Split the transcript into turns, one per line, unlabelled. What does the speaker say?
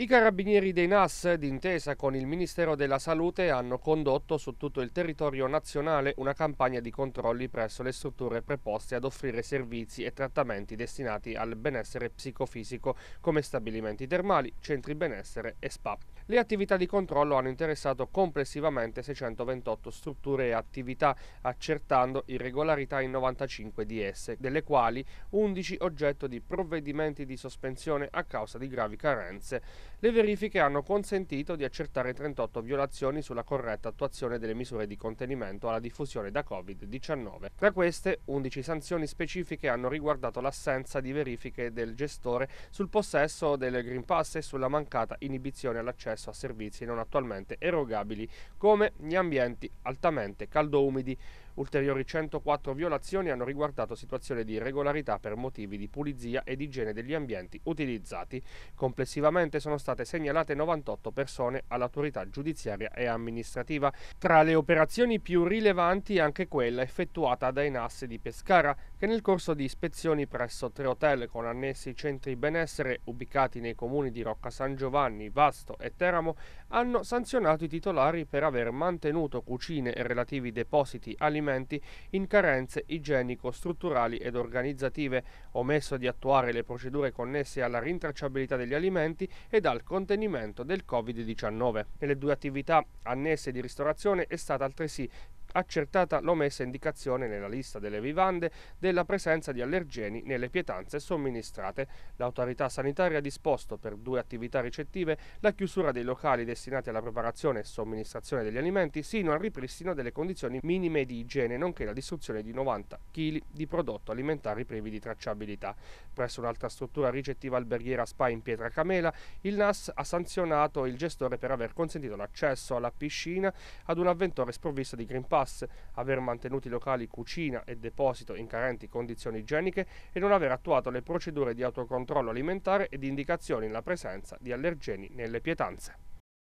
I carabinieri dei NAS, d'intesa con il Ministero della Salute, hanno condotto su tutto il territorio nazionale una campagna di controlli presso le strutture preposte ad offrire servizi e trattamenti destinati al benessere psicofisico, come stabilimenti termali, centri benessere e spa. Le attività di controllo hanno interessato complessivamente 628 strutture e attività, accertando irregolarità in 95 di esse, delle quali 11 oggetto di provvedimenti di sospensione a causa di gravi carenze. Le verifiche hanno consentito di accertare 38 violazioni sulla corretta attuazione delle misure di contenimento alla diffusione da Covid-19. Tra queste, 11 sanzioni specifiche hanno riguardato l'assenza di verifiche del gestore sul possesso del Green Pass e sulla mancata inibizione all'accesso a servizi non attualmente erogabili, come gli ambienti altamente caldo-umidi. Ulteriori 104 violazioni hanno riguardato situazioni di irregolarità per motivi di pulizia ed igiene degli ambienti utilizzati. Complessivamente sono state segnalate 98 persone all'autorità giudiziaria e amministrativa. Tra le operazioni più rilevanti anche quella effettuata dai NAS di Pescara, che nel corso di ispezioni presso tre hotel con annessi centri benessere ubicati nei comuni di Rocca San Giovanni, Vasto e Teramo, hanno sanzionato i titolari per aver mantenuto cucine e relativi depositi alimenti in carenze igienico-strutturali ed organizzative, omesso di attuare le procedure connesse alla rintracciabilità degli alimenti ed dal contenimento del Covid-19. Nelle due attività annesse di ristorazione è stata altresì accertata l'omessa indicazione nella lista delle vivande della presenza di allergeni nelle pietanze somministrate. L'autorità sanitaria ha disposto per due attività ricettive la chiusura dei locali destinati alla preparazione e somministrazione degli alimenti sino al ripristino delle condizioni minime di igiene, nonché la distruzione di 90 kg di prodotto alimentari privi di tracciabilità. Presso un'altra struttura ricettiva alberghiera Spa in Pietra Camela, il NAS ha sanzionato il gestore per aver consentito l'accesso alla piscina ad un avventore sprovvisto di Green Pass Pass, aver mantenuto i locali cucina e deposito in carenti condizioni igieniche e non aver attuato le procedure di autocontrollo alimentare e di indicazioni in presenza di allergeni nelle pietanze.